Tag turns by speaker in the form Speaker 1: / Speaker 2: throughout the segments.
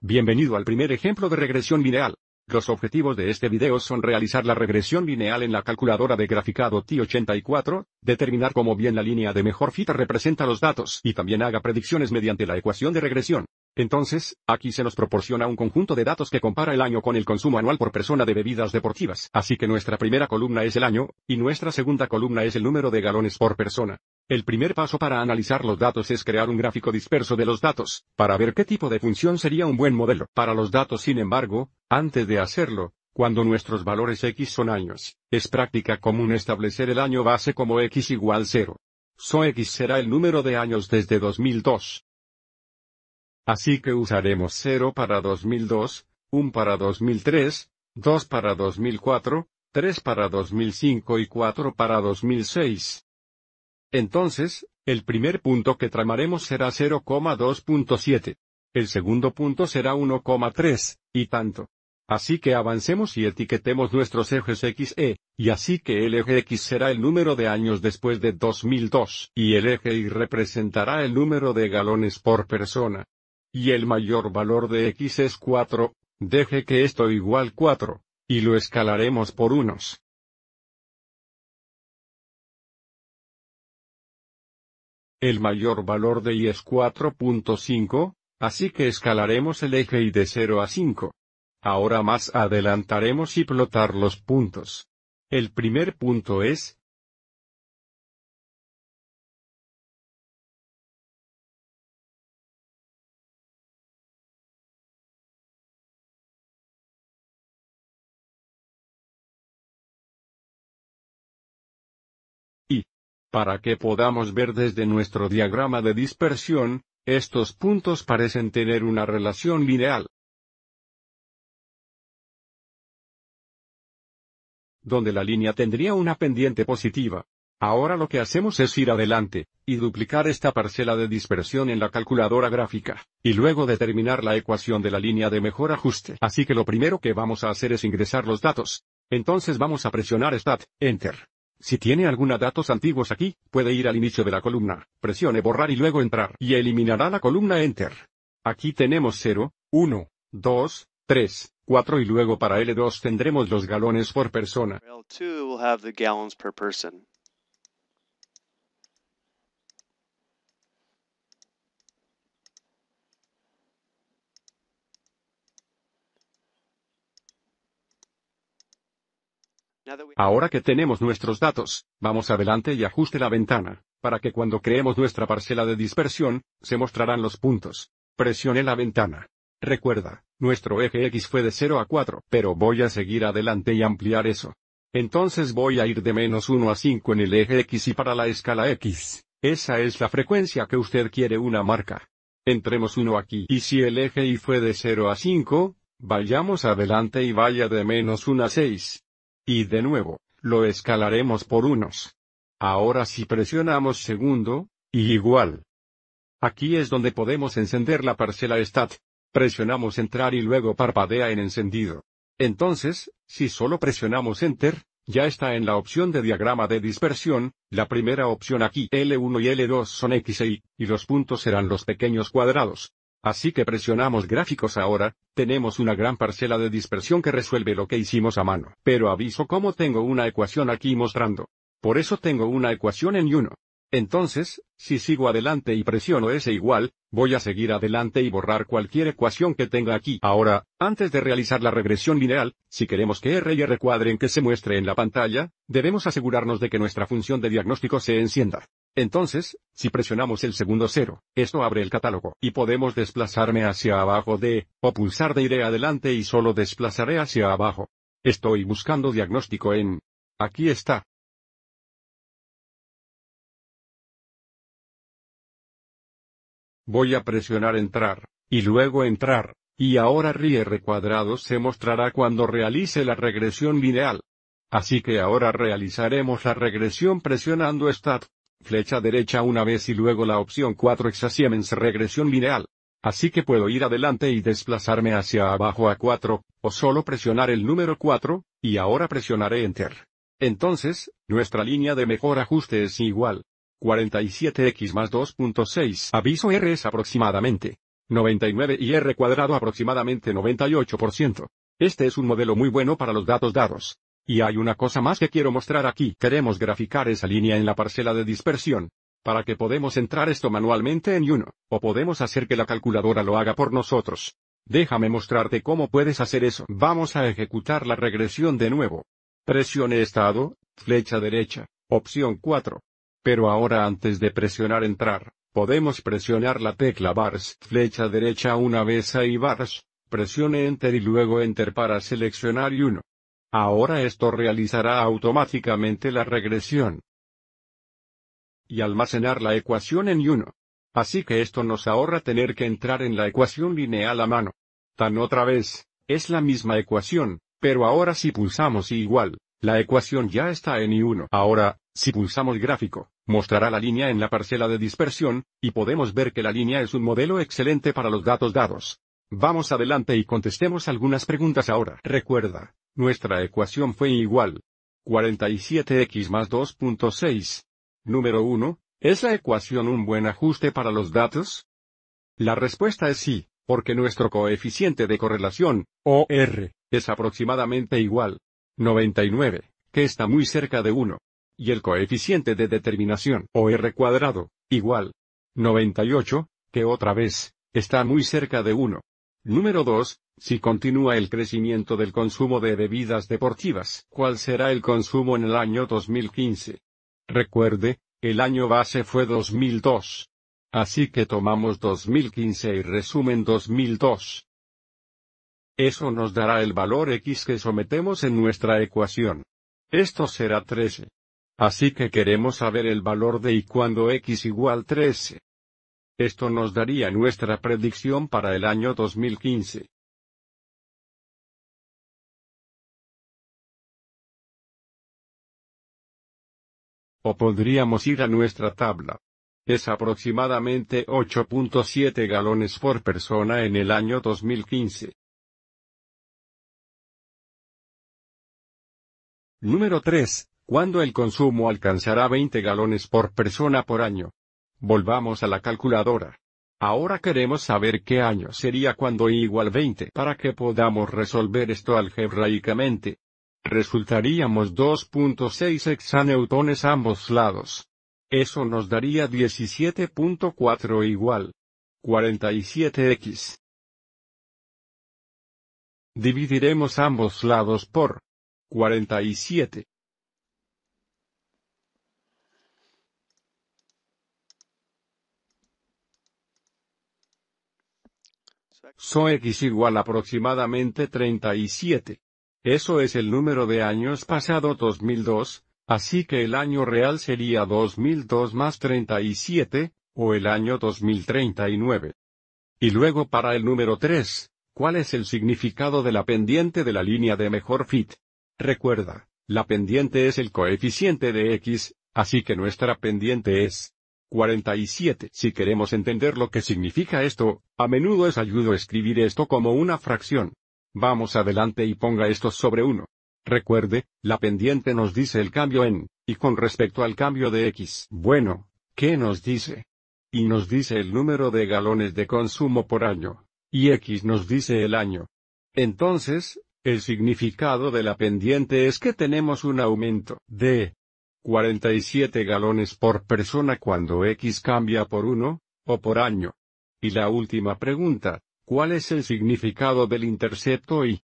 Speaker 1: Bienvenido al primer ejemplo de regresión lineal. Los objetivos de este video son realizar la regresión lineal en la calculadora de graficado TI-84, determinar cómo bien la línea de mejor fita representa los datos y también haga predicciones mediante la ecuación de regresión. Entonces, aquí se nos proporciona un conjunto de datos que compara el año con el consumo anual por persona de bebidas deportivas. Así que nuestra primera columna es el año, y nuestra segunda columna es el número de galones por persona. El primer paso para analizar los datos es crear un gráfico disperso de los datos, para ver qué tipo de función sería un buen modelo. Para los datos, sin embargo, antes de hacerlo, cuando nuestros valores x son años, es práctica común establecer el año base como x igual 0. So x será el número de años desde 2002 Así que usaremos 0 para 2002, 1 para 2003, 2 para 2004, 3 para 2005 y 4 para 2006. Entonces, el primer punto que tramaremos será 0,2.7. El segundo punto será 1,3, y tanto. Así que avancemos y etiquetemos nuestros ejes XE, y así que el eje X será el número de años después de 2002, y el eje Y representará el número de galones por persona y el mayor valor de x es 4, deje que esto igual 4, y lo escalaremos por unos. El mayor valor de y es 4.5, así que escalaremos el eje y de 0 a 5. Ahora más adelantaremos y plotar los puntos. El primer punto es, Para que podamos ver desde nuestro diagrama de dispersión, estos puntos parecen tener una relación lineal. Donde la línea tendría una pendiente positiva. Ahora lo que hacemos es ir adelante, y duplicar esta parcela de dispersión en la calculadora gráfica, y luego determinar la ecuación de la línea de mejor ajuste. Así que lo primero que vamos a hacer es ingresar los datos. Entonces vamos a presionar stat Enter. Si tiene alguna datos antiguos aquí, puede ir al inicio de la columna, presione borrar y luego entrar y eliminará la columna Enter. Aquí tenemos 0, 1, 2, 3, 4 y luego para L2 tendremos los galones por persona. Ahora que tenemos nuestros datos, vamos adelante y ajuste la ventana, para que cuando creemos nuestra parcela de dispersión, se mostrarán los puntos. Presione la ventana. Recuerda, nuestro eje X fue de 0 a 4, pero voy a seguir adelante y ampliar eso. Entonces voy a ir de menos 1 a 5 en el eje X y para la escala X. Esa es la frecuencia que usted quiere una marca. Entremos 1 aquí y si el eje Y fue de 0 a 5, vayamos adelante y vaya de menos 1 a 6, y de nuevo, lo escalaremos por unos. Ahora si presionamos segundo, y igual. Aquí es donde podemos encender la parcela stat. Presionamos entrar y luego parpadea en encendido. Entonces, si solo presionamos enter, ya está en la opción de diagrama de dispersión, la primera opción aquí L1 y L2 son X e Y, y los puntos serán los pequeños cuadrados. Así que presionamos gráficos ahora, tenemos una gran parcela de dispersión que resuelve lo que hicimos a mano. Pero aviso cómo tengo una ecuación aquí mostrando. Por eso tengo una ecuación en 1. Entonces, si sigo adelante y presiono S igual, voy a seguir adelante y borrar cualquier ecuación que tenga aquí. Ahora, antes de realizar la regresión lineal, si queremos que R y R cuadren que se muestre en la pantalla, debemos asegurarnos de que nuestra función de diagnóstico se encienda. Entonces, si presionamos el segundo cero, esto abre el catálogo y podemos desplazarme hacia abajo de, o pulsar de iré adelante y solo desplazaré hacia abajo. Estoy buscando diagnóstico en. Aquí está. Voy a presionar entrar, y luego entrar, y ahora R cuadrado se mostrará cuando realice la regresión lineal. Así que ahora realizaremos la regresión presionando Start flecha derecha una vez y luego la opción 4 exasiemens regresión lineal. Así que puedo ir adelante y desplazarme hacia abajo a 4, o solo presionar el número 4, y ahora presionaré Enter. Entonces, nuestra línea de mejor ajuste es igual. 47x más 2.6 aviso R es aproximadamente 99 y R cuadrado aproximadamente 98%. Este es un modelo muy bueno para los datos dados. Y hay una cosa más que quiero mostrar aquí. Queremos graficar esa línea en la parcela de dispersión. Para que podemos entrar esto manualmente en uno, o podemos hacer que la calculadora lo haga por nosotros. Déjame mostrarte cómo puedes hacer eso. Vamos a ejecutar la regresión de nuevo. Presione Estado, flecha derecha, opción 4. Pero ahora antes de presionar entrar, podemos presionar la tecla bars, flecha derecha una vez ahí bars, presione enter y luego enter para seleccionar uno. Ahora esto realizará automáticamente la regresión y almacenar la ecuación en 1. Así que esto nos ahorra tener que entrar en la ecuación lineal a mano. Tan otra vez, es la misma ecuación, pero ahora si pulsamos igual, la ecuación ya está en I1. Ahora, si pulsamos gráfico, mostrará la línea en la parcela de dispersión, y podemos ver que la línea es un modelo excelente para los datos dados. Vamos adelante y contestemos algunas preguntas ahora. Recuerda, nuestra ecuación fue igual. 47x más 2.6. Número 1. ¿Es la ecuación un buen ajuste para los datos? La respuesta es sí, porque nuestro coeficiente de correlación, OR, es aproximadamente igual. 99, que está muy cerca de 1. Y el coeficiente de determinación, OR cuadrado, igual. 98, que otra vez, está muy cerca de 1. Número 2, si continúa el crecimiento del consumo de bebidas deportivas, ¿cuál será el consumo en el año 2015? Recuerde, el año base fue 2002. Así que tomamos 2015 y resumen 2002. Eso nos dará el valor x que sometemos en nuestra ecuación. Esto será 13. Así que queremos saber el valor de y cuando x igual 13. Esto nos daría nuestra predicción para el año 2015. podríamos ir a nuestra tabla. Es aproximadamente 8.7 galones por persona en el año 2015. Número 3. ¿Cuándo el consumo alcanzará 20 galones por persona por año? Volvamos a la calculadora. Ahora queremos saber qué año sería cuando igual 20 para que podamos resolver esto algebraicamente resultaríamos 2.6 hexaneutones ambos lados. Eso nos daría 17.4 igual 47x. Dividiremos ambos lados por 47. So x igual aproximadamente 37. Eso es el número de años pasado 2002, así que el año real sería 2002 más 37, o el año 2039. Y luego para el número 3, ¿cuál es el significado de la pendiente de la línea de mejor fit? Recuerda, la pendiente es el coeficiente de x, así que nuestra pendiente es 47. Si queremos entender lo que significa esto, a menudo es ayudo escribir esto como una fracción. Vamos adelante y ponga esto sobre uno. Recuerde, la pendiente nos dice el cambio en, y con respecto al cambio de X. Bueno, ¿qué nos dice? Y nos dice el número de galones de consumo por año. Y X nos dice el año. Entonces, el significado de la pendiente es que tenemos un aumento de 47 galones por persona cuando X cambia por uno o por año. Y la última pregunta, ¿Cuál es el significado del intercepto y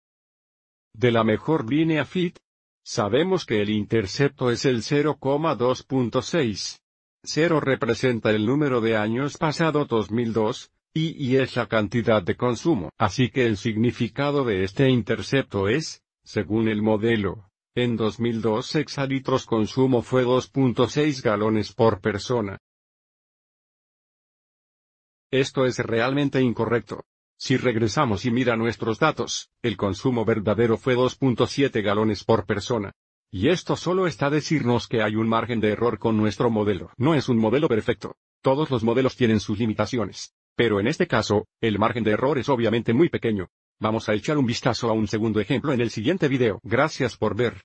Speaker 1: de la mejor línea fit? Sabemos que el intercepto es el 0,2.6. 0 representa el número de años pasado 2002, y, y es la cantidad de consumo. Así que el significado de este intercepto es, según el modelo, en 2002 hexalitros consumo fue 2.6 galones por persona. Esto es realmente incorrecto. Si regresamos y mira nuestros datos, el consumo verdadero fue 2.7 galones por persona. Y esto solo está decirnos que hay un margen de error con nuestro modelo. No es un modelo perfecto. Todos los modelos tienen sus limitaciones. Pero en este caso, el margen de error es obviamente muy pequeño. Vamos a echar un vistazo a un segundo ejemplo en el siguiente video. Gracias por ver.